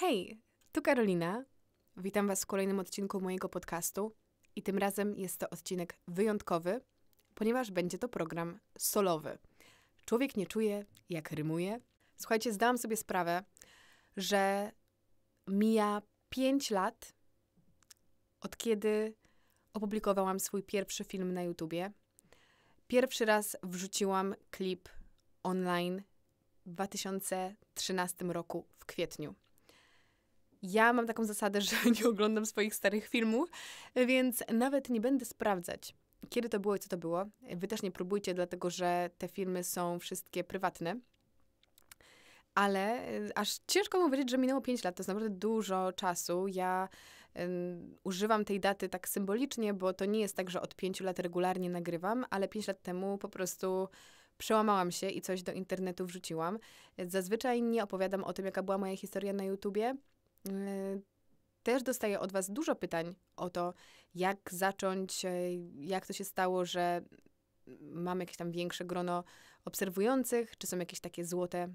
Hej, tu Karolina. Witam Was w kolejnym odcinku mojego podcastu. I tym razem jest to odcinek wyjątkowy, ponieważ będzie to program solowy. Człowiek nie czuje, jak rymuje. Słuchajcie, zdałam sobie sprawę, że mija 5 lat od kiedy opublikowałam swój pierwszy film na YouTubie. Pierwszy raz wrzuciłam klip online w 2013 roku w kwietniu. Ja mam taką zasadę, że nie oglądam swoich starych filmów, więc nawet nie będę sprawdzać, kiedy to było i co to było. Wy też nie próbujcie, dlatego że te filmy są wszystkie prywatne. Ale e, aż ciężko mu powiedzieć, że minęło 5 lat, to jest naprawdę dużo czasu. Ja używam tej daty tak symbolicznie, bo to nie jest tak, że od 5 lat regularnie nagrywam, ale 5 lat temu po prostu przełamałam się i coś do internetu wrzuciłam. Zazwyczaj nie opowiadam o tym, jaka była moja historia na YouTubie, Y, też dostaję od Was dużo pytań o to, jak zacząć, e, jak to się stało, że mamy jakieś tam większe grono obserwujących, czy są jakieś takie złote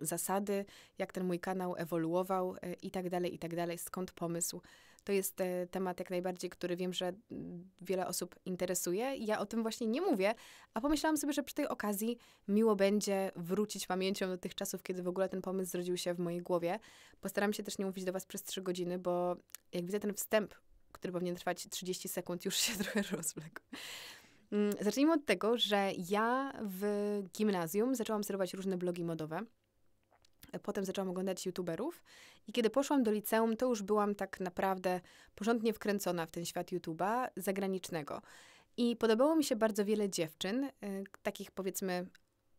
zasady, jak ten mój kanał ewoluował e, i tak dalej, i tak dalej, skąd pomysł to jest e, temat jak najbardziej, który wiem, że mm, wiele osób interesuje. Ja o tym właśnie nie mówię, a pomyślałam sobie, że przy tej okazji miło będzie wrócić pamięcią do tych czasów, kiedy w ogóle ten pomysł zrodził się w mojej głowie. Postaram się też nie mówić do was przez trzy godziny, bo jak widzę ten wstęp, który powinien trwać 30 sekund, już się trochę rozległ. Mm, zacznijmy od tego, że ja w gimnazjum zaczęłam serwować różne blogi modowe potem zaczęłam oglądać youtuberów i kiedy poszłam do liceum, to już byłam tak naprawdę porządnie wkręcona w ten świat YouTube'a zagranicznego. I podobało mi się bardzo wiele dziewczyn, y, takich powiedzmy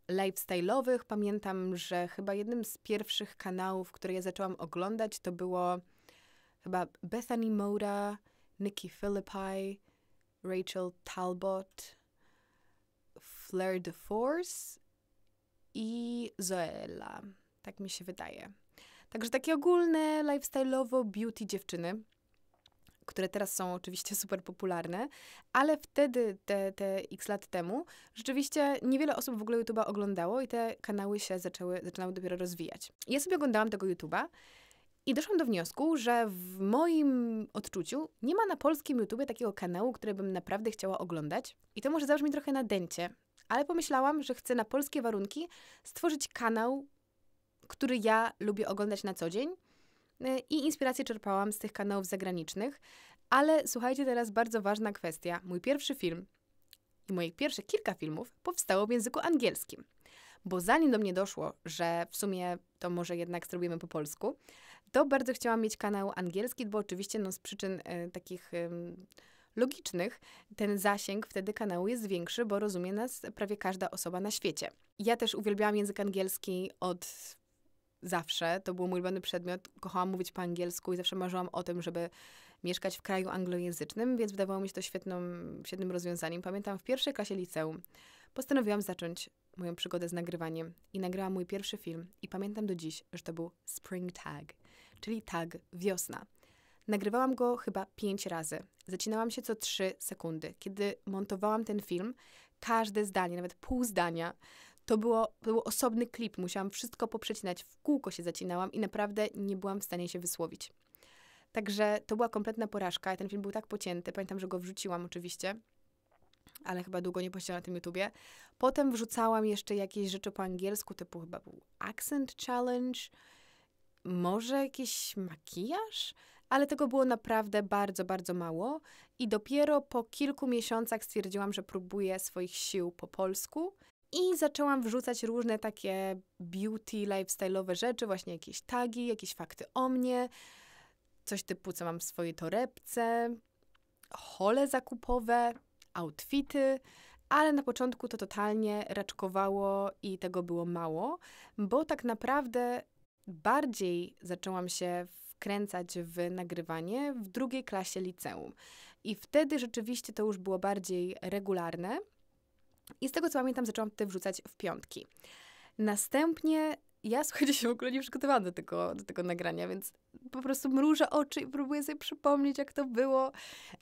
lifestyle'owych. Pamiętam, że chyba jednym z pierwszych kanałów, które ja zaczęłam oglądać, to było chyba Bethany Moura, Nikki Philippi, Rachel Talbot, Flair de Force i Zoella. Tak mi się wydaje. Także takie ogólne lifestyle'owo beauty dziewczyny, które teraz są oczywiście super popularne, ale wtedy, te, te x lat temu, rzeczywiście niewiele osób w ogóle YouTube'a oglądało i te kanały się zaczęły, zaczynały dopiero rozwijać. Ja sobie oglądałam tego YouTube'a i doszłam do wniosku, że w moim odczuciu nie ma na polskim YouTubie takiego kanału, który bym naprawdę chciała oglądać. I to może zabrzmi trochę na dęcie, ale pomyślałam, że chcę na polskie warunki stworzyć kanał który ja lubię oglądać na co dzień. Y, I inspirację czerpałam z tych kanałów zagranicznych. Ale słuchajcie, teraz bardzo ważna kwestia. Mój pierwszy film i moich pierwszych kilka filmów powstało w języku angielskim. Bo zanim do mnie doszło, że w sumie to może jednak zrobimy po polsku, to bardzo chciałam mieć kanał angielski, bo oczywiście no, z przyczyn y, takich y, logicznych ten zasięg wtedy kanału jest większy, bo rozumie nas prawie każda osoba na świecie. Ja też uwielbiałam język angielski od zawsze, to był mój ulubiony przedmiot, kochałam mówić po angielsku i zawsze marzyłam o tym, żeby mieszkać w kraju anglojęzycznym, więc wydawało mi się to świetną, świetnym rozwiązaniem. Pamiętam w pierwszej klasie liceum postanowiłam zacząć moją przygodę z nagrywaniem i nagrałam mój pierwszy film i pamiętam do dziś, że to był Spring Tag, czyli tag wiosna. Nagrywałam go chyba pięć razy. Zacinałam się co trzy sekundy. Kiedy montowałam ten film, każde zdanie, nawet pół zdania, to, było, to był osobny klip. Musiałam wszystko poprzecinać, w kółko się zacinałam i naprawdę nie byłam w stanie się wysłowić. Także to była kompletna porażka. Ten film był tak pocięty. Pamiętam, że go wrzuciłam oczywiście, ale chyba długo nie posiedziałam na tym YouTubie. Potem wrzucałam jeszcze jakieś rzeczy po angielsku, typu chyba był Accent Challenge, może jakiś makijaż, ale tego było naprawdę bardzo, bardzo mało. I dopiero po kilku miesiącach stwierdziłam, że próbuję swoich sił po polsku i zaczęłam wrzucać różne takie beauty, lifestyle'owe rzeczy, właśnie jakieś tagi, jakieś fakty o mnie, coś typu, co mam w swojej torebce, hole zakupowe, outfity, ale na początku to totalnie raczkowało i tego było mało, bo tak naprawdę bardziej zaczęłam się wkręcać w nagrywanie w drugiej klasie liceum. I wtedy rzeczywiście to już było bardziej regularne. I z tego co pamiętam, zaczęłam te wrzucać w piątki. Następnie ja słuchajcie się w ogóle nie przygotowałam do tego, do tego nagrania, więc po prostu mrużę oczy i próbuję sobie przypomnieć, jak to było,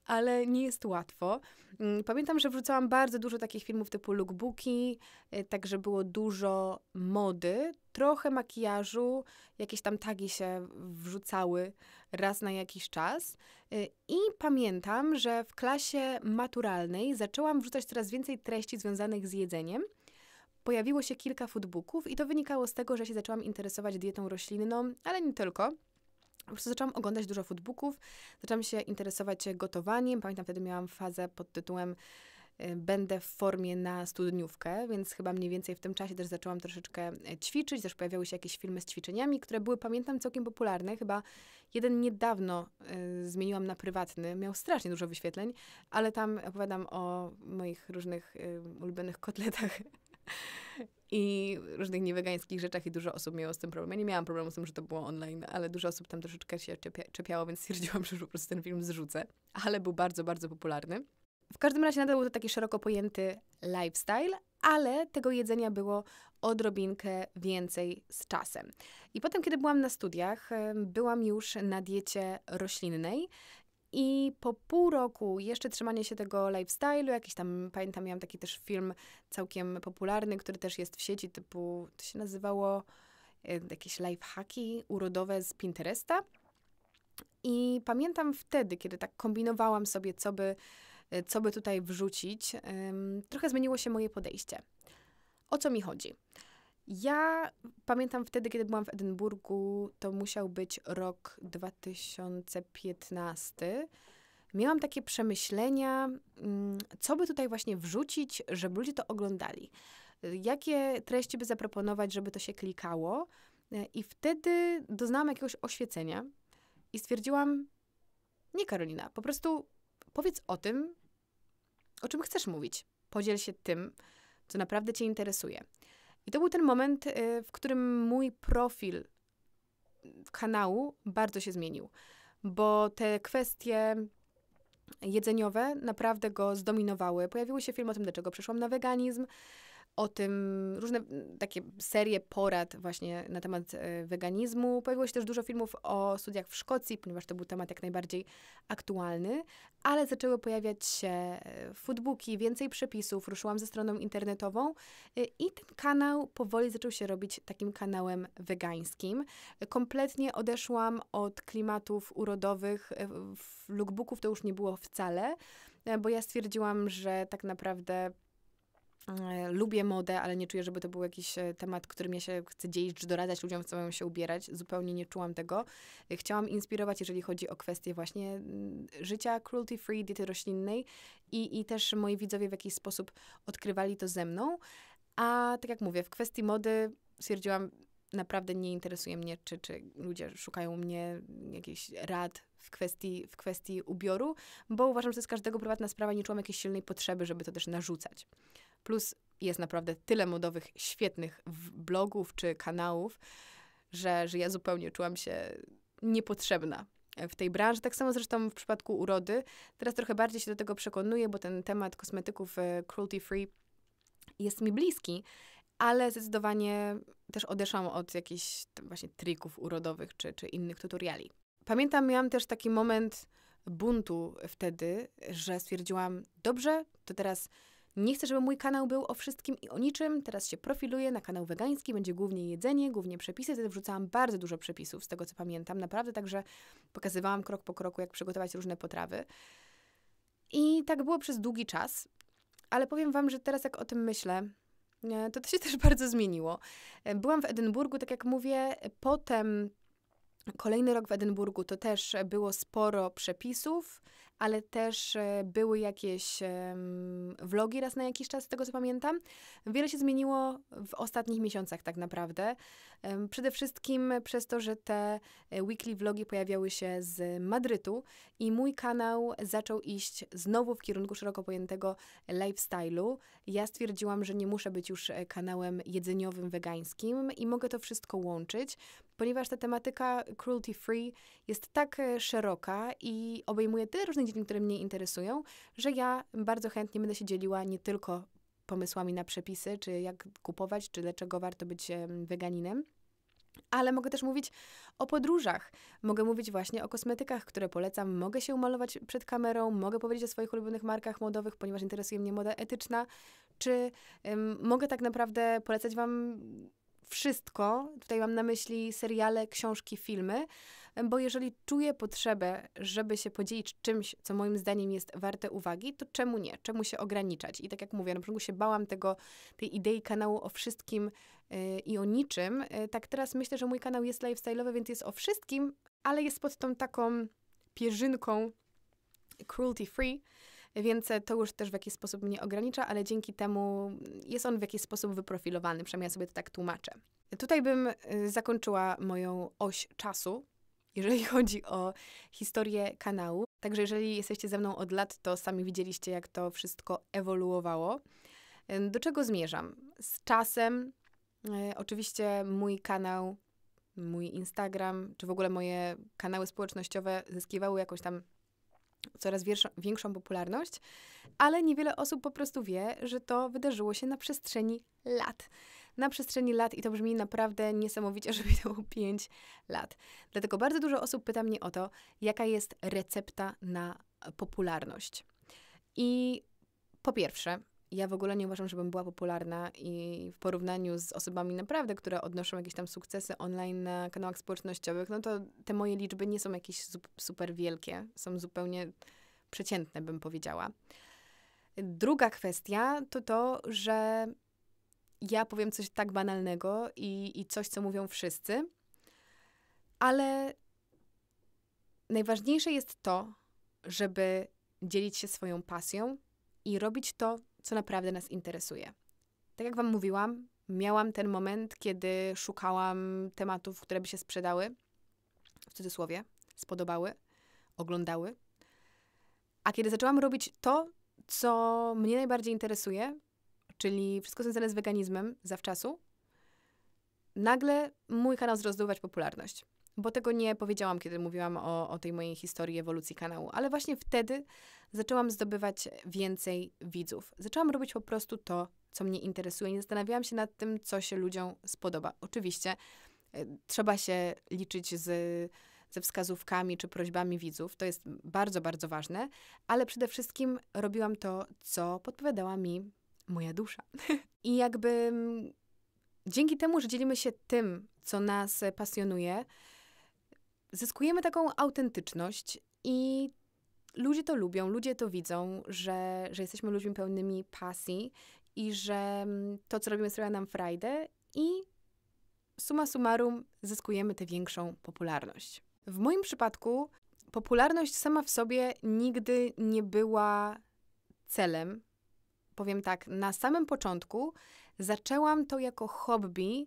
ale nie jest łatwo. Mm, pamiętam, że wrzucałam bardzo dużo takich filmów typu lookbooki, y, także było dużo mody, trochę makijażu, jakieś tam tagi się wrzucały raz na jakiś czas. Y, I pamiętam, że w klasie maturalnej zaczęłam wrzucać coraz więcej treści związanych z jedzeniem pojawiło się kilka foodbooków i to wynikało z tego, że się zaczęłam interesować dietą roślinną, ale nie tylko. Po prostu zaczęłam oglądać dużo foodbooków, zaczęłam się interesować gotowaniem. Pamiętam, wtedy miałam fazę pod tytułem y, będę w formie na studniówkę, więc chyba mniej więcej w tym czasie też zaczęłam troszeczkę e, ćwiczyć, też pojawiały się jakieś filmy z ćwiczeniami, które były, pamiętam, całkiem popularne. Chyba jeden niedawno y, zmieniłam na prywatny, miał strasznie dużo wyświetleń, ale tam opowiadam o moich różnych y, ulubionych kotletach I różnych niewegańskich rzeczach i dużo osób miało z tym problem. Ja nie miałam problemu z tym, że to było online, ale dużo osób tam troszeczkę się czepiało, więc stwierdziłam, że po prostu ten film zrzucę. Ale był bardzo, bardzo popularny. W każdym razie nadal był to taki szeroko pojęty lifestyle, ale tego jedzenia było odrobinkę więcej z czasem. I potem, kiedy byłam na studiach, byłam już na diecie roślinnej i po pół roku jeszcze trzymanie się tego lifestyle'u, jakiś tam, pamiętam, miałam taki też film całkiem popularny, który też jest w sieci, typu, to się nazywało jakieś jakieś lifehacki urodowe z Pinteresta. I pamiętam wtedy, kiedy tak kombinowałam sobie, co by, e, co by tutaj wrzucić, trochę zmieniło się moje podejście. O co mi chodzi? Ja pamiętam wtedy, kiedy byłam w Edynburgu, to musiał być rok 2015. Miałam takie przemyślenia, mm, co by tutaj właśnie wrzucić, żeby ludzie to oglądali. Jakie treści by zaproponować, żeby to się klikało. E, I wtedy doznałam jakiegoś oświecenia i stwierdziłam, nie Karolina, po prostu powiedz o tym, o czym chcesz mówić. Podziel się tym, co naprawdę Cię interesuje. I to był ten moment, y, w którym mój profil kanału bardzo się zmienił, bo te kwestie jedzeniowe naprawdę go zdominowały. Pojawiły się filmy o tym, dlaczego przeszłam na weganizm, o tym, różne takie serie porad właśnie na temat e, weganizmu. Pojawiło się też dużo filmów o studiach w Szkocji, ponieważ to był temat jak najbardziej aktualny, ale zaczęły pojawiać się e, foodbooki, więcej przepisów, ruszyłam ze stroną internetową e, i ten kanał powoli zaczął się robić takim kanałem wegańskim. Kompletnie odeszłam od klimatów urodowych, lookbooków to już nie było wcale, bo ja stwierdziłam, że tak naprawdę E, lubię modę, ale nie czuję, żeby to był jakiś e, temat, którym ja się chcę dzielić, czy doradzać ludziom, w co mają się ubierać. Zupełnie nie czułam tego. E, chciałam inspirować, jeżeli chodzi o kwestie właśnie mm, życia cruelty-free, diety roślinnej i, i też moi widzowie w jakiś sposób odkrywali to ze mną. A tak jak mówię, w kwestii mody stwierdziłam, naprawdę nie interesuje mnie, czy, czy ludzie szukają mnie jakichś rad w kwestii, w kwestii ubioru, bo uważam, że to jest każdego prywatna sprawa nie czułam jakiejś silnej potrzeby, żeby to też narzucać. Plus jest naprawdę tyle modowych, świetnych blogów czy kanałów, że, że ja zupełnie czułam się niepotrzebna w tej branży. Tak samo zresztą w przypadku urody. Teraz trochę bardziej się do tego przekonuję, bo ten temat kosmetyków e, cruelty free jest mi bliski, ale zdecydowanie też odeszłam od jakichś właśnie trików urodowych czy, czy innych tutoriali. Pamiętam, miałam też taki moment buntu wtedy, że stwierdziłam, dobrze, to teraz nie chcę, żeby mój kanał był o wszystkim i o niczym. Teraz się profiluję na kanał wegański, będzie głównie jedzenie, głównie przepisy. Wtedy wrzucałam bardzo dużo przepisów, z tego co pamiętam. Naprawdę także pokazywałam krok po kroku, jak przygotować różne potrawy. I tak było przez długi czas. Ale powiem wam, że teraz jak o tym myślę, e, to to się też bardzo zmieniło. E, byłam w Edynburgu, tak jak mówię, potem Kolejny rok w Edynburgu to też było sporo przepisów, ale też e, były jakieś vlogi raz na jakiś czas, z tego co pamiętam. Wiele się zmieniło w ostatnich miesiącach tak naprawdę. Przede wszystkim przez to, że te e, weekly vlogi pojawiały się z Madrytu i mój kanał zaczął iść znowu w kierunku szeroko pojętego lifestyle'u. Ja stwierdziłam, że nie muszę być już e, kanałem jedzeniowym, wegańskim i mogę to wszystko łączyć, ponieważ ta tematyka cruelty free jest tak szeroka i obejmuje tyle różnych kolejny dziedzin, które mnie interesują, że ja bardzo chętnie będę się dzieliła nie tylko pomysłami na przepisy, czy jak kupować, czy dlaczego warto być weganinem. Ale mogę też mówić o podróżach, mogę mówić właśnie o kosmetykach, które polecam, mogę się umalować przed kamerą, mogę powiedzieć o swoich ulubionych markach modowych, ponieważ interesuje mnie moda etyczna, czy ym, mogę tak naprawdę polecać Wam wszystko. Tutaj mam na myśli seriale, książki, filmy bo jeżeli czuję potrzebę, żeby się podzielić czymś, co moim zdaniem jest warte uwagi, to czemu nie? Czemu się ograniczać? I tak jak mówię, na początku się bałam tego, tej idei kanału o wszystkim yy, i o niczym. Yy, tak teraz myślę, że mój kanał jest lifestyle'owy, więc jest o wszystkim, ale jest pod tą taką pierzynką cruelty free, więc to już też w jakiś sposób mnie ogranicza, ale dzięki temu jest on w jakiś sposób wyprofilowany, przynajmniej ja sobie to tak tłumaczę. Tutaj bym y, zakończyła moją oś czasu, jeżeli chodzi o historię kanału. Także jeżeli jesteście ze mną od lat, to sami widzieliście, jak to wszystko ewoluowało. Do czego zmierzam? Z czasem, e, oczywiście, mój kanał, mój Instagram, czy w ogóle moje kanały społecznościowe zyskiwały jakąś tam coraz większą popularność, ale niewiele osób po prostu wie, że to wydarzyło się na przestrzeni lat na przestrzeni lat i to brzmi naprawdę niesamowicie, że minęło 5 lat. Dlatego bardzo dużo osób pyta mnie o to, jaka jest recepta na popularność. I po pierwsze, ja w ogóle nie uważam, żebym była popularna i w porównaniu z osobami naprawdę, które odnoszą jakieś tam sukcesy online na kanałach społecznościowych, no to te moje liczby nie są jakieś super wielkie, są zupełnie przeciętne, bym powiedziała. Druga kwestia to to, że ja powiem coś tak banalnego i, i coś, co mówią wszyscy, ale najważniejsze jest to, żeby dzielić się swoją pasją i robić to, co naprawdę nas interesuje. Tak jak Wam mówiłam, miałam ten moment, kiedy szukałam tematów, które by się sprzedały, w cudzysłowie, spodobały, oglądały. A kiedy zaczęłam robić to, co mnie najbardziej interesuje, czyli wszystko związane z weganizmem zawczasu, nagle mój kanał zaczął popularność. Bo tego nie powiedziałam, kiedy mówiłam o, o tej mojej historii ewolucji kanału, ale właśnie wtedy zaczęłam zdobywać więcej widzów. Zaczęłam robić po prostu to, co mnie interesuje. Nie zastanawiałam się nad tym, co się ludziom spodoba. Oczywiście e, trzeba się liczyć z, ze wskazówkami czy prośbami widzów. To jest bardzo, bardzo ważne, ale przede wszystkim robiłam to, co podpowiadała mi moja dusza. I jakby mm, dzięki temu, że dzielimy się tym, co nas e, pasjonuje, zyskujemy taką autentyczność i ludzie to lubią, ludzie to widzą, że, że jesteśmy ludźmi pełnymi pasji i że mm, to, co robimy, sprawia nam frajdę i suma summarum zyskujemy tę większą popularność. W moim przypadku popularność sama w sobie nigdy nie była celem powiem tak, na samym początku zaczęłam to jako hobby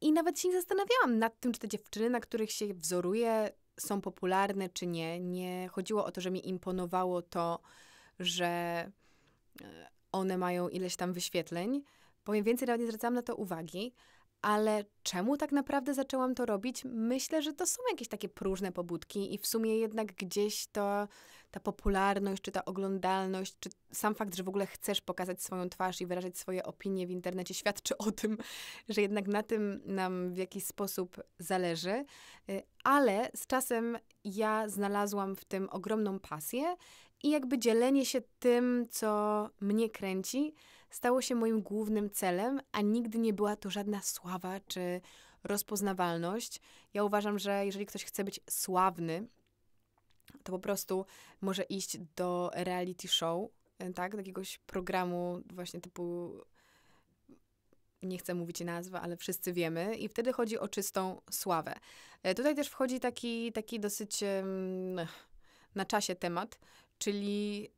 i nawet się nie zastanawiałam nad tym, czy te dziewczyny, na których się wzoruję, są popularne czy nie. Nie chodziło o to, że mi imponowało to, że e, one mają ileś tam wyświetleń. Powiem więcej, nawet nie zwracałam na to uwagi ale czemu tak naprawdę zaczęłam to robić? Myślę, że to są jakieś takie próżne pobudki i w sumie jednak gdzieś to ta popularność, czy ta oglądalność, czy sam fakt, że w ogóle chcesz pokazać swoją twarz i wyrażać swoje opinie w internecie świadczy o tym, że jednak na tym nam w jakiś sposób zależy. Y, ale z czasem ja znalazłam w tym ogromną pasję i jakby dzielenie się tym, co mnie kręci, stało się moim głównym celem, a nigdy nie była to żadna sława czy rozpoznawalność. Ja uważam, że jeżeli ktoś chce być sławny, to po prostu może iść do reality show, e, tak? Do jakiegoś programu właśnie typu nie chcę mówić nazwy, ale wszyscy wiemy, i wtedy chodzi o czystą sławę. E, tutaj też wchodzi taki, taki dosyć um, na czasie temat, czyli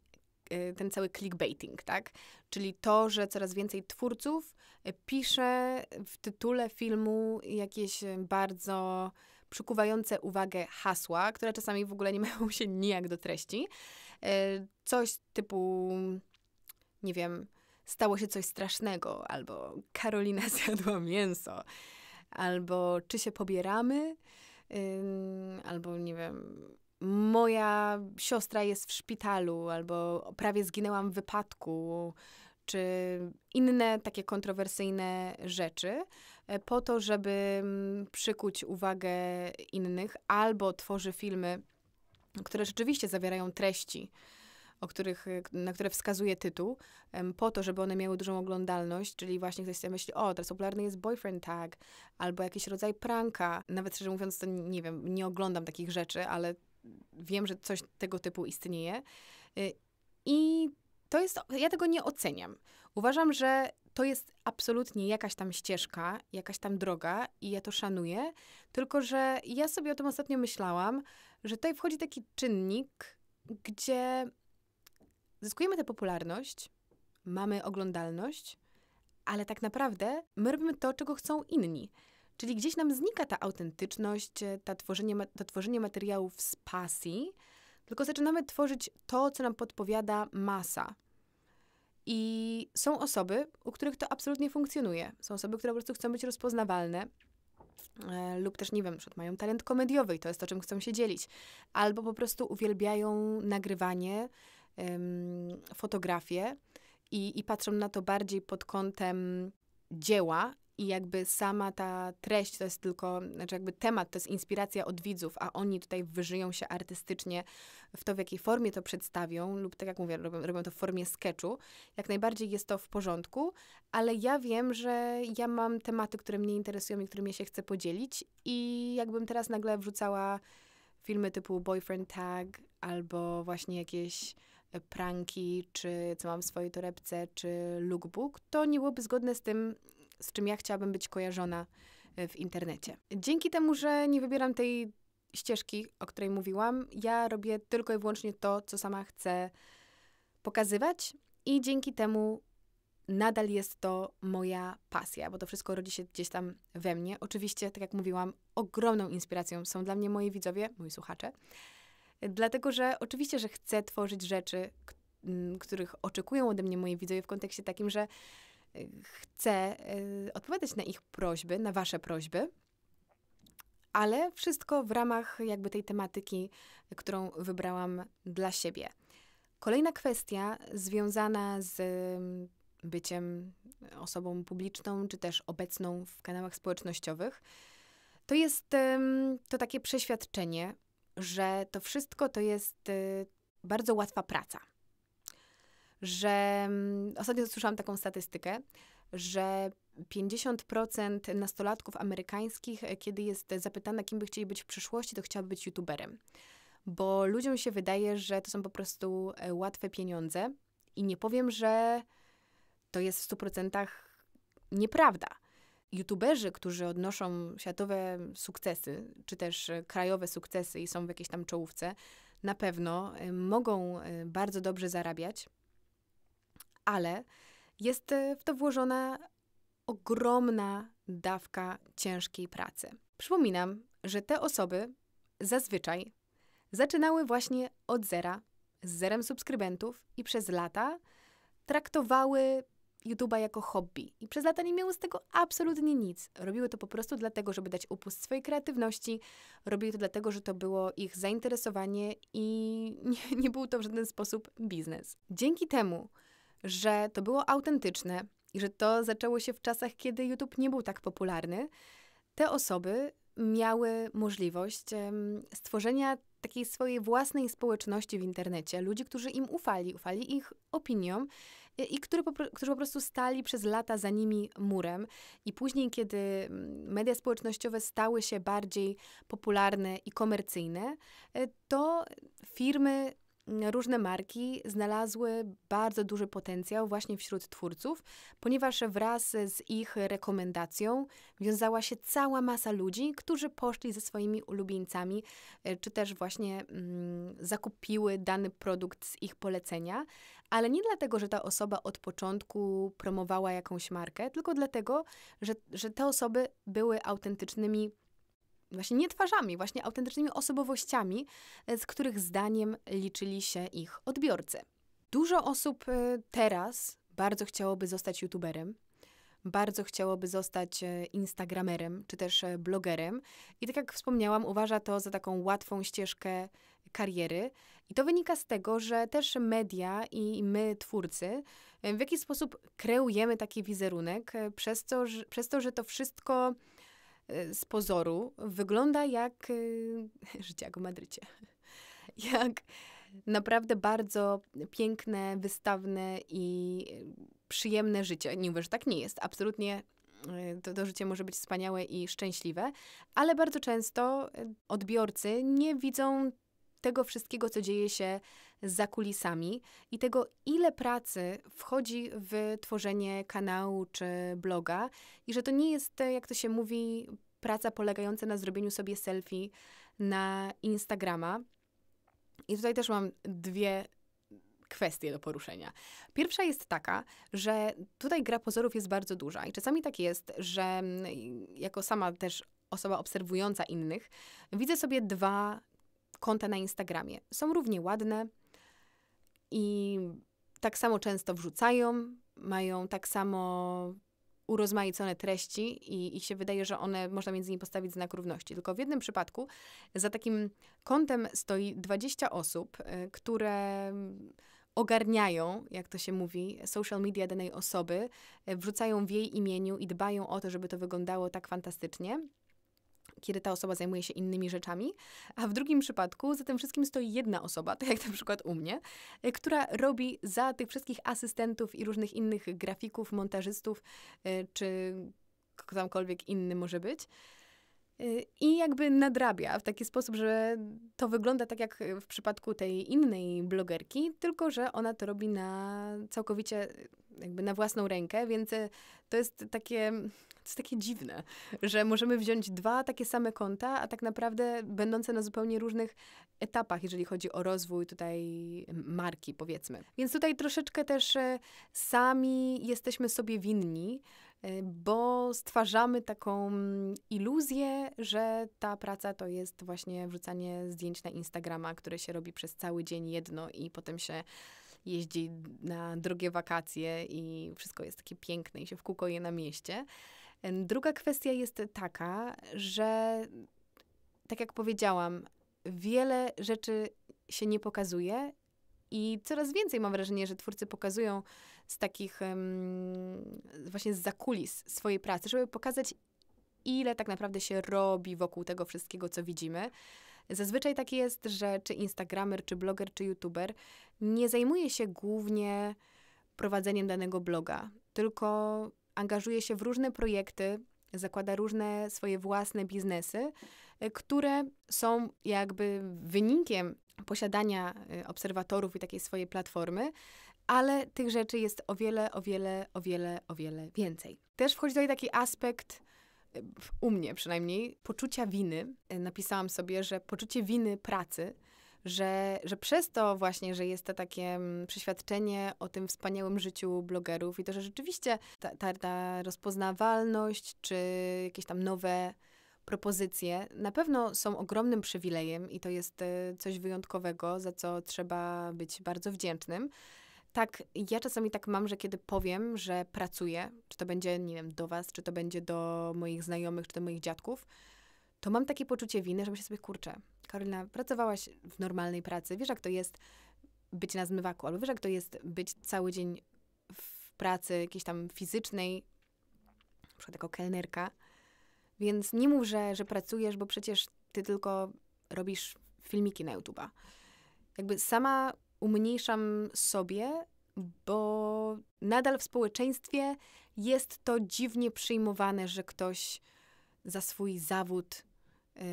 Y, ten cały clickbaiting, tak? Czyli to, że coraz więcej twórców y, pisze w tytule filmu jakieś y, bardzo przykuwające uwagę hasła, które czasami w ogóle nie mają się nijak do treści. Coś typu, nie wiem, stało się coś strasznego, albo Karolina zjadła mięso, albo czy się pobieramy, albo nie wiem, moja siostra jest w szpitalu, albo prawie zginęłam w wypadku, czy inne takie kontrowersyjne rzeczy, e, po to, żeby mm, przykuć uwagę innych, albo tworzy filmy, które rzeczywiście zawierają treści. O których, e, na które wskazuje tytuł, po to, żeby one miały dużą oglądalność, czyli właśnie ktoś sobie myśli, o, teraz popularny jest boyfriend tag, albo jakiś rodzaj pranka. Nawet szczerze mówiąc, to nie wiem, nie oglądam takich rzeczy, ale wiem, że coś tego typu istnieje. Y, I to jest, ja tego nie oceniam. Uważam, że to jest absolutnie jakaś tam ścieżka, jakaś tam droga i ja to szanuję, tylko że ja sobie o tym ostatnio myślałam, że tutaj wchodzi taki czynnik, gdzie zyskujemy tę popularność, mamy oglądalność, ale tak naprawdę my robimy to, czego chcą inni. Czyli gdzieś nam znika ta autentyczność, e, ta tworzenie, to tworzenie materiałów z pasji, tylko zaczynamy tworzyć to, co nam podpowiada masa. I są osoby, u których to absolutnie funkcjonuje. Są osoby, które po prostu chcą być rozpoznawalne, e, lub też, nie wiem, na przykład mają talent komediowy i to jest to, czym chcą się dzielić, albo po prostu uwielbiają nagrywanie, ym, fotografie i, i patrzą na to bardziej pod kątem dzieła i jakby sama ta treść to jest tylko, znaczy jakby temat to jest inspiracja od widzów, a oni tutaj wyżyją się artystycznie w to, w jakiej formie to przedstawią, lub tak jak mówię, robią, robią to w formie sketchu. Jak najbardziej jest to w porządku, ale ja wiem, że ja mam tematy, które mnie interesują i którymi się chcę podzielić i jakbym teraz nagle wrzucała filmy typu Boyfriend Tag albo właśnie jakieś e, pranki, czy co mam w swojej torebce, czy lookbook, to nie byłoby zgodne z tym, z czym ja chciałabym być kojarzona e, w internecie. Dzięki temu, że nie wybieram tej ścieżki, o której mówiłam, ja robię tylko i wyłącznie to, co sama chcę pokazywać i dzięki temu nadal jest to moja pasja, bo to wszystko rodzi się gdzieś tam we mnie. Oczywiście, tak jak mówiłam, ogromną inspiracją są dla mnie moi widzowie, moi słuchacze, dlatego że oczywiście, że chcę tworzyć rzeczy, których oczekują ode mnie moi widzowie w kontekście takim, że chcę y, odpowiadać na ich prośby, na wasze prośby, ale wszystko w ramach jakby tej tematyki, którą wybrałam dla siebie. Kolejna kwestia związana z mm, byciem osobą publiczną, czy też obecną w kanałach społecznościowych, to jest to takie przeświadczenie, że to wszystko to jest y, bardzo łatwa praca że mm, ostatnio słyszałam taką statystykę, że 50% nastolatków amerykańskich, e, kiedy jest zapytana, kim by chcieli być w przyszłości, to chciałby być youtuberem. Bo ludziom się wydaje, że to są po prostu e, łatwe pieniądze i nie powiem, że to jest w 100% nieprawda. YouTuberzy, którzy odnoszą światowe sukcesy, czy też krajowe sukcesy i są w jakiejś tam czołówce, na pewno e, mogą bardzo dobrze zarabiać, ale jest e, w to włożona ogromna dawka ciężkiej pracy. Przypominam, że te osoby zazwyczaj zaczynały właśnie od zera, z zerem subskrybentów i przez lata traktowały YouTube'a jako hobby i przez lata nie miały z tego absolutnie nic. Robiły to po prostu dlatego, żeby dać upust swojej kreatywności, robiły to dlatego, że to było ich zainteresowanie i nie, nie był to w żaden sposób biznes. Dzięki temu, że to było autentyczne i że to zaczęło się w czasach, kiedy YouTube nie był tak popularny, te osoby miały możliwość stworzenia takiej swojej własnej społeczności w internecie, ludzi, którzy im ufali, ufali ich opiniom e, i który po, którzy po prostu stali przez lata za nimi murem. I później, kiedy media społecznościowe stały się bardziej popularne i komercyjne, e, to firmy różne marki znalazły bardzo duży potencjał właśnie wśród twórców, ponieważ wraz z ich rekomendacją wiązała się cała masa ludzi, którzy poszli ze swoimi ulubieńcami, e, czy też właśnie mm, zakupiły dany produkt z ich polecenia, ale nie dlatego, że ta osoba od początku promowała jakąś markę, tylko dlatego, że, że te osoby były autentycznymi właśnie nie twarzami, właśnie autentycznymi osobowościami, e, z których zdaniem liczyli się ich odbiorcy. Dużo osób e, teraz bardzo chciałoby zostać youtuberem, bardzo chciałoby zostać e, instagramerem czy też blogerem i tak jak wspomniałam, uważa to za taką łatwą ścieżkę kariery. I to wynika z tego, że też media i my, twórcy, w jakiś sposób kreujemy taki wizerunek, przez to, że, przez to, że to wszystko Y, z pozoru wygląda jak y, życie w Madrycie. Jak naprawdę bardzo piękne, wystawne i y, przyjemne życie. Nie mówię, że tak nie jest. Absolutnie to, to życie może być wspaniałe i szczęśliwe, ale bardzo często odbiorcy nie widzą tego wszystkiego, co dzieje się za kulisami i tego, ile pracy wchodzi w tworzenie kanału czy bloga, i że to nie jest, jak to się mówi, praca polegająca na zrobieniu sobie selfie na Instagrama. I tutaj też mam dwie kwestie do poruszenia. Pierwsza jest taka, że tutaj gra pozorów jest bardzo duża i czasami tak jest, że mm, jako sama też osoba obserwująca innych, widzę sobie dwa konta na Instagramie. Są równie ładne, i tak samo często wrzucają, mają tak samo urozmaicone treści i, i się wydaje, że one można między nimi postawić znak równości. Tylko w jednym przypadku za takim kątem stoi 20 osób, e, które ogarniają, jak to się mówi, social media danej osoby, e, wrzucają w jej imieniu i dbają o to, żeby to wyglądało tak fantastycznie kiedy ta osoba zajmuje się innymi rzeczami, a w drugim przypadku za tym wszystkim stoi jedna osoba, tak jak na przykład u mnie, e, która robi za tych wszystkich asystentów i różnych innych grafików, montażystów, e, czy ktokolwiek inny może być. E, I jakby nadrabia w taki sposób, że to wygląda tak jak w przypadku tej innej blogerki, tylko że ona to robi na całkowicie jakby na własną rękę, więc e, to jest takie, to jest takie dziwne, że możemy wziąć dwa takie same konta, a tak naprawdę będące na zupełnie różnych etapach, jeżeli chodzi o rozwój tutaj marki, powiedzmy. Więc tutaj troszeczkę też e, sami jesteśmy sobie winni, e, bo stwarzamy taką iluzję, że ta praca to jest właśnie wrzucanie zdjęć na Instagrama, które się robi przez cały dzień jedno i potem się jeździ na drugie wakacje i wszystko jest takie piękne i się wkłuje na mieście. Druga kwestia jest taka, że tak jak powiedziałam, wiele rzeczy się nie pokazuje i coraz więcej mam wrażenie, że twórcy pokazują z takich um, właśnie z zakulis swojej pracy, żeby pokazać, ile tak naprawdę się robi wokół tego wszystkiego, co widzimy. Zazwyczaj tak jest, że czy Instagramer, czy bloger, czy YouTuber nie zajmuje się głównie prowadzeniem danego bloga, tylko angażuje się w różne projekty, zakłada różne swoje własne biznesy, e, które są jakby wynikiem posiadania e, obserwatorów i takiej swojej platformy, ale tych rzeczy jest o wiele, o wiele, o wiele, o wiele więcej. Też wchodzi tutaj taki aspekt u mnie przynajmniej, poczucia winy. E, napisałam sobie, że poczucie winy pracy, że, że przez to właśnie, że jest to takie mm, przeświadczenie o tym wspaniałym życiu blogerów i to, że rzeczywiście ta, ta, ta rozpoznawalność czy jakieś tam nowe propozycje na pewno są ogromnym przywilejem i to jest e, coś wyjątkowego, za co trzeba być bardzo wdzięcznym tak, ja czasami tak mam, że kiedy powiem, że pracuję, czy to będzie, nie wiem, do was, czy to będzie do moich znajomych, czy do moich dziadków, to mam takie poczucie winy, że myślę sobie, kurczę, Karolina, pracowałaś w normalnej pracy, wiesz jak to jest być na zmywaku, albo wiesz jak to jest być cały dzień w pracy jakiejś tam fizycznej, na przykład jako kelnerka, więc nie mów, że, że pracujesz, bo przecież ty tylko robisz filmiki na YouTube'a. Jakby sama umniejszam sobie, bo nadal w społeczeństwie jest to dziwnie przyjmowane, że ktoś za swój zawód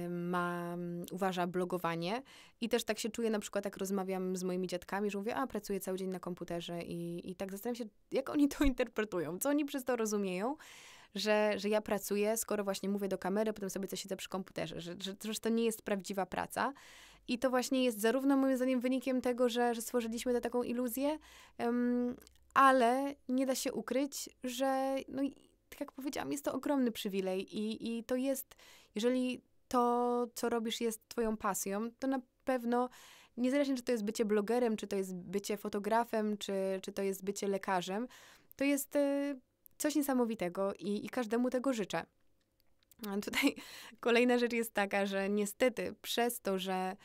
ma, mm, uważa blogowanie. I też tak się czuję, na przykład jak rozmawiam z moimi dziadkami, że mówię, a pracuję cały dzień na komputerze i, i tak zastanawiam się, jak oni to interpretują, co oni przez to rozumieją, że, że ja pracuję, skoro właśnie mówię do kamery, potem sobie coś siedzę przy komputerze, że, że, że to nie jest prawdziwa praca. I to właśnie jest zarówno moim zdaniem wynikiem tego, że, że stworzyliśmy tę taką iluzję, um, ale nie da się ukryć, że no, tak jak powiedziałam, jest to ogromny przywilej i, i to jest, jeżeli to, co robisz, jest twoją pasją, to na pewno niezależnie, czy to jest bycie blogerem, czy to jest bycie fotografem, czy, czy to jest bycie lekarzem, to jest y, coś niesamowitego i, i każdemu tego życzę. Tutaj kolejna rzecz jest taka, że niestety przez to, że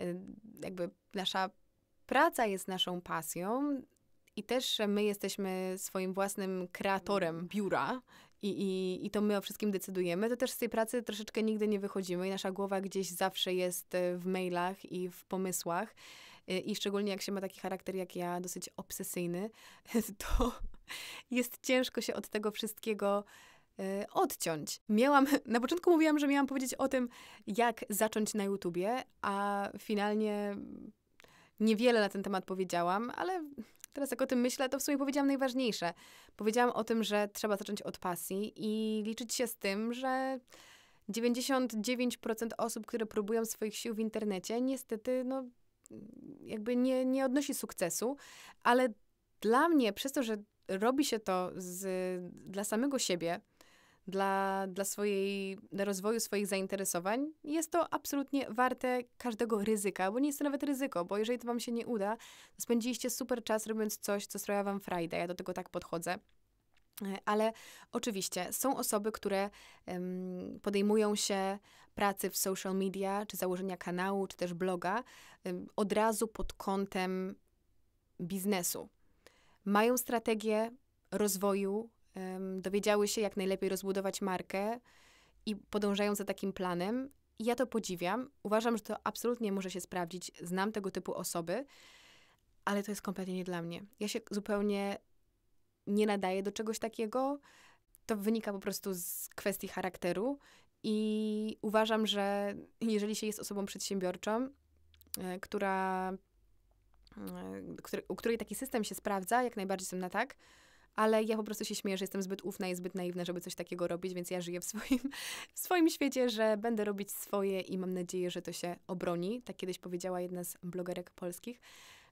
y, jakby nasza praca jest naszą pasją i też, my jesteśmy swoim własnym kreatorem mm. biura i, i, i to my o wszystkim decydujemy, to też z tej pracy troszeczkę nigdy nie wychodzimy i nasza głowa gdzieś zawsze jest y, w mailach i w pomysłach. Y, I szczególnie jak się ma taki charakter jak ja, dosyć obsesyjny, to jest ciężko się od tego wszystkiego Y, odciąć. Miałam, na początku mówiłam, że miałam powiedzieć o tym, jak zacząć na YouTubie, a finalnie niewiele na ten temat powiedziałam, ale teraz jak o tym myślę, to w sumie powiedziałam najważniejsze. Powiedziałam o tym, że trzeba zacząć od pasji i liczyć się z tym, że 99% osób, które próbują swoich sił w internecie, niestety, no, jakby nie, nie odnosi sukcesu, ale dla mnie, przez to, że robi się to z, dla samego siebie, dla, dla swojej, dla rozwoju swoich zainteresowań, jest to absolutnie warte każdego ryzyka, bo nie jest to nawet ryzyko, bo jeżeli to wam się nie uda, to spędziliście super czas robiąc coś, co sprawia wam frajdę. Ja do tego tak podchodzę. Ale oczywiście są osoby, które um, podejmują się pracy w social media, czy założenia kanału, czy też bloga um, od razu pod kątem biznesu. Mają strategię rozwoju dowiedziały się, jak najlepiej rozbudować markę i podążają za takim planem. I ja to podziwiam. Uważam, że to absolutnie może się sprawdzić. Znam tego typu osoby, ale to jest kompletnie nie dla mnie. Ja się zupełnie nie nadaję do czegoś takiego. To wynika po prostu z kwestii charakteru. I uważam, że jeżeli się jest osobą przedsiębiorczą, e, która, e, u której taki system się sprawdza, jak najbardziej jestem na tak, ale ja po prostu się śmieję, że jestem zbyt ufna i zbyt naiwna, żeby coś takiego robić, więc ja żyję w swoim, w swoim świecie, że będę robić swoje i mam nadzieję, że to się obroni. Tak kiedyś powiedziała jedna z blogerek polskich,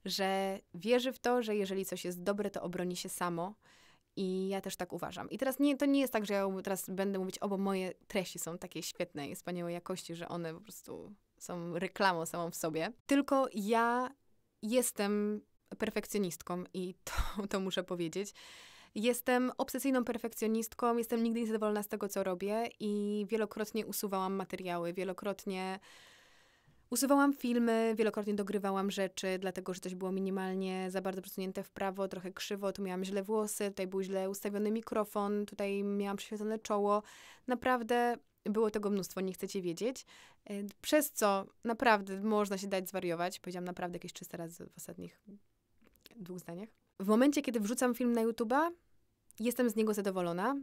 że wierzy w to, że jeżeli coś jest dobre, to obroni się samo. I ja też tak uważam. I teraz nie, to nie jest tak, że ja teraz będę mówić, o, bo moje treści są takie świetne i wspaniałej jakości, że one po prostu są reklamą samą w sobie. Tylko ja jestem perfekcjonistką i to, to muszę powiedzieć. Jestem obsesyjną perfekcjonistką, jestem nigdy niezadowolona z tego, co robię i wielokrotnie usuwałam materiały, wielokrotnie usuwałam filmy, wielokrotnie dogrywałam rzeczy, dlatego że coś było minimalnie za bardzo przesunięte w prawo, trochę krzywo, tu miałam źle włosy, tutaj był źle ustawiony mikrofon, tutaj miałam przyświecone czoło. Naprawdę było tego mnóstwo, nie chcecie wiedzieć. Y, przez co naprawdę można się dać zwariować. Powiedziałam naprawdę jakieś 300 razy w ostatnich dwóch zdaniach. W momencie, kiedy wrzucam film na YouTube'a, jestem z niego zadowolona.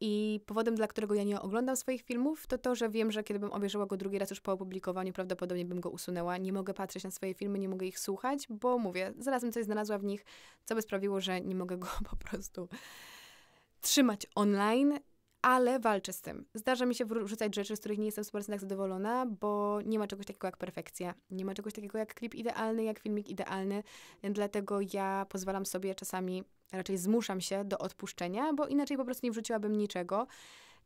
I powodem, dla którego ja nie oglądam swoich filmów, to to, że wiem, że kiedybym obejrzała go drugi raz już po opublikowaniu, prawdopodobnie bym go usunęła. Nie mogę patrzeć na swoje filmy, nie mogę ich słuchać, bo mówię, zarazem coś znalazła w nich, co by sprawiło, że nie mogę go po prostu trzymać online ale walczę z tym. Zdarza mi się wrzucać rzeczy, z których nie jestem 100% zadowolona, bo nie ma czegoś takiego jak perfekcja. Nie ma czegoś takiego jak klip idealny, jak filmik idealny, dlatego ja pozwalam sobie czasami, raczej zmuszam się do odpuszczenia, bo inaczej po prostu nie wrzuciłabym niczego.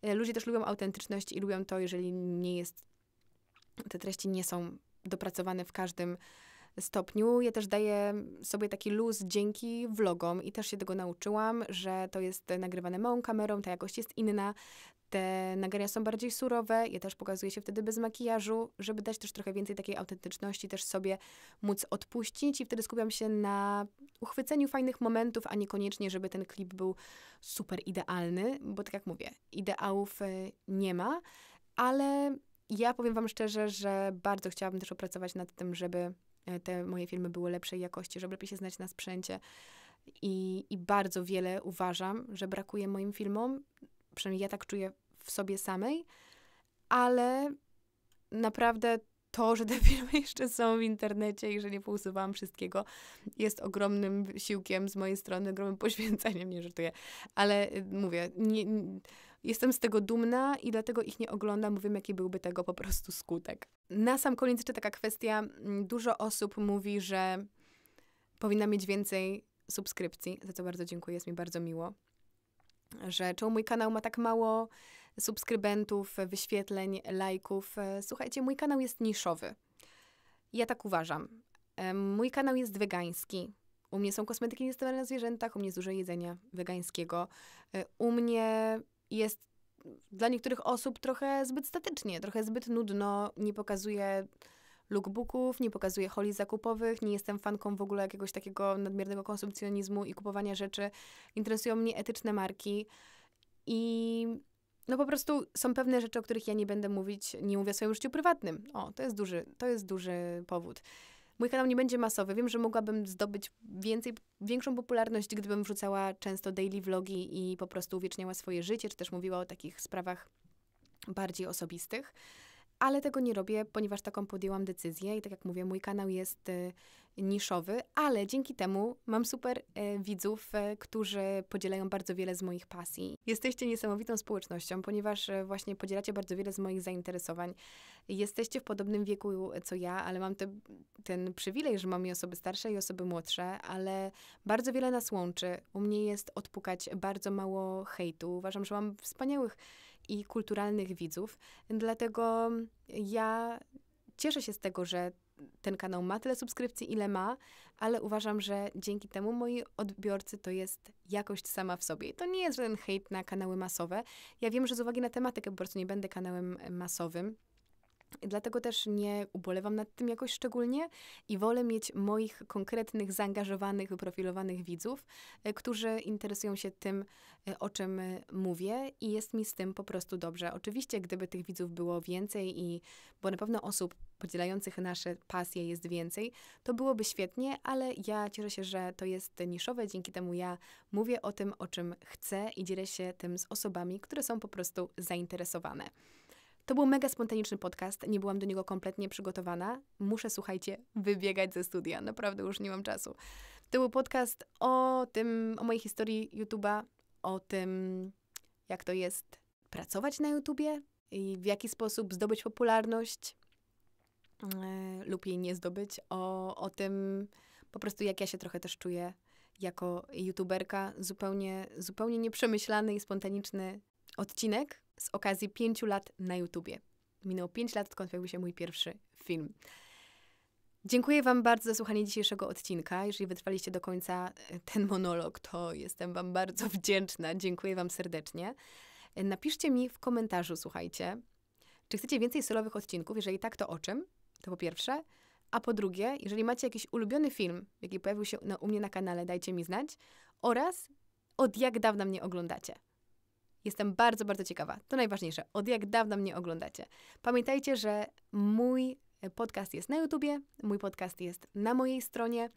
E, ludzie też lubią autentyczność i lubią to, jeżeli nie jest, te treści nie są dopracowane w każdym stopniu. Ja też daję sobie taki luz dzięki vlogom i też się tego nauczyłam, że to jest nagrywane małą kamerą, ta jakość jest inna. Te nagrania są bardziej surowe, ja też pokazuję się wtedy bez makijażu, żeby dać też trochę więcej takiej autentyczności, też sobie móc odpuścić i wtedy skupiam się na uchwyceniu fajnych momentów, a niekoniecznie, żeby ten klip był super idealny, bo tak jak mówię, ideałów y, nie ma, ale ja powiem Wam szczerze, że bardzo chciałabym też opracować nad tym, żeby E, te moje filmy były lepszej jakości, żeby lepiej się znać na sprzęcie. I, I bardzo wiele uważam, że brakuje moim filmom, przynajmniej ja tak czuję w sobie samej, ale naprawdę to, że te filmy jeszcze są w internecie i że nie pousuwałam wszystkiego, jest ogromnym wysiłkiem z mojej strony, ogromnym poświęceniem, nie żartuję. Ale y, mówię, nie, nie Jestem z tego dumna i dlatego ich nie oglądam, bo wiem, jaki byłby tego po prostu skutek. Na sam koniec jeszcze taka kwestia. Mm, dużo osób mówi, że powinna mieć więcej subskrypcji, za co bardzo dziękuję, jest mi bardzo miło. Że czemu mój kanał ma tak mało subskrybentów, wyświetleń, lajków? E, słuchajcie, mój kanał jest niszowy. Ja tak uważam. E, mój kanał jest wegański. U mnie są kosmetyki niestety na zwierzętach, u mnie jest dużo jedzenia wegańskiego. E, u mnie jest dla niektórych osób trochę zbyt statycznie, trochę zbyt nudno, nie pokazuje lookbooków, nie pokazuję holi zakupowych, nie jestem fanką w ogóle jakiegoś takiego nadmiernego konsumpcjonizmu i kupowania rzeczy. Interesują mnie etyczne marki i no po prostu są pewne rzeczy, o których ja nie będę mówić, nie mówię o swoim życiu prywatnym. O, to jest duży, to jest duży powód mój kanał nie będzie masowy. Wiem, że mogłabym zdobyć więcej, większą popularność, gdybym wrzucała często daily vlogi i po prostu uwieczniała swoje życie, czy też mówiła o takich sprawach bardziej osobistych ale tego nie robię, ponieważ taką podjęłam decyzję i tak jak mówię, mój kanał jest y, niszowy, ale dzięki temu mam super e, widzów, e, którzy podzielają bardzo wiele z moich pasji. Jesteście niesamowitą społecznością, ponieważ e, właśnie podzielacie bardzo wiele z moich zainteresowań. Jesteście w podobnym wieku co ja, ale mam te, ten przywilej, że mam i osoby starsze, i osoby młodsze, ale bardzo wiele nas łączy. U mnie jest odpukać bardzo mało hejtu. Uważam, że mam wspaniałych i kulturalnych widzów, dlatego ja cieszę się z tego, że ten kanał ma tyle subskrypcji, ile ma, ale uważam, że dzięki temu moi odbiorcy to jest jakość sama w sobie. I to nie jest żaden hejt na kanały masowe. Ja wiem, że z uwagi na tematykę po prostu nie będę kanałem masowym. Dlatego też nie ubolewam nad tym jakoś szczególnie i wolę mieć moich konkretnych, zaangażowanych, wyprofilowanych widzów, e, którzy interesują się tym, e, o czym e, mówię i jest mi z tym po prostu dobrze. Oczywiście, gdyby tych widzów było więcej i, bo na pewno osób podzielających nasze pasje jest więcej, to byłoby świetnie, ale ja cieszę się, że to jest niszowe, dzięki temu ja mówię o tym, o czym chcę i dzielę się tym z osobami, które są po prostu zainteresowane. To był mega spontaniczny podcast, nie byłam do niego kompletnie przygotowana. Muszę, słuchajcie, wybiegać ze studia, naprawdę już nie mam czasu. To był podcast o tym, o mojej historii YouTube'a, o tym, jak to jest pracować na YouTubie i w jaki sposób zdobyć popularność yy, lub jej nie zdobyć, o, o tym po prostu, jak ja się trochę też czuję jako youtuberka. Zupełnie, zupełnie nieprzemyślany i spontaniczny odcinek, z okazji pięciu lat na YouTubie. Minęło pięć lat, odkąd pojawił się mój pierwszy film. Dziękuję Wam bardzo za słuchanie dzisiejszego odcinka. Jeżeli wytrwaliście do końca e, ten monolog, to jestem Wam bardzo wdzięczna. Dziękuję Wam serdecznie. E, napiszcie mi w komentarzu, słuchajcie, czy chcecie więcej solowych odcinków? Jeżeli tak, to o czym? To po pierwsze. A po drugie, jeżeli macie jakiś ulubiony film, jaki pojawił się u mnie na kanale, dajcie mi znać. Oraz od jak dawna mnie oglądacie. Jestem bardzo, bardzo ciekawa. To najważniejsze, od jak dawna mnie oglądacie. Pamiętajcie, że mój e, podcast jest na YouTubie, mój podcast jest na mojej stronie.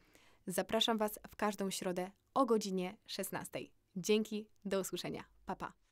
Zapraszam Was w każdą środę o godzinie 16. Dzięki, do usłyszenia. Pa, pa.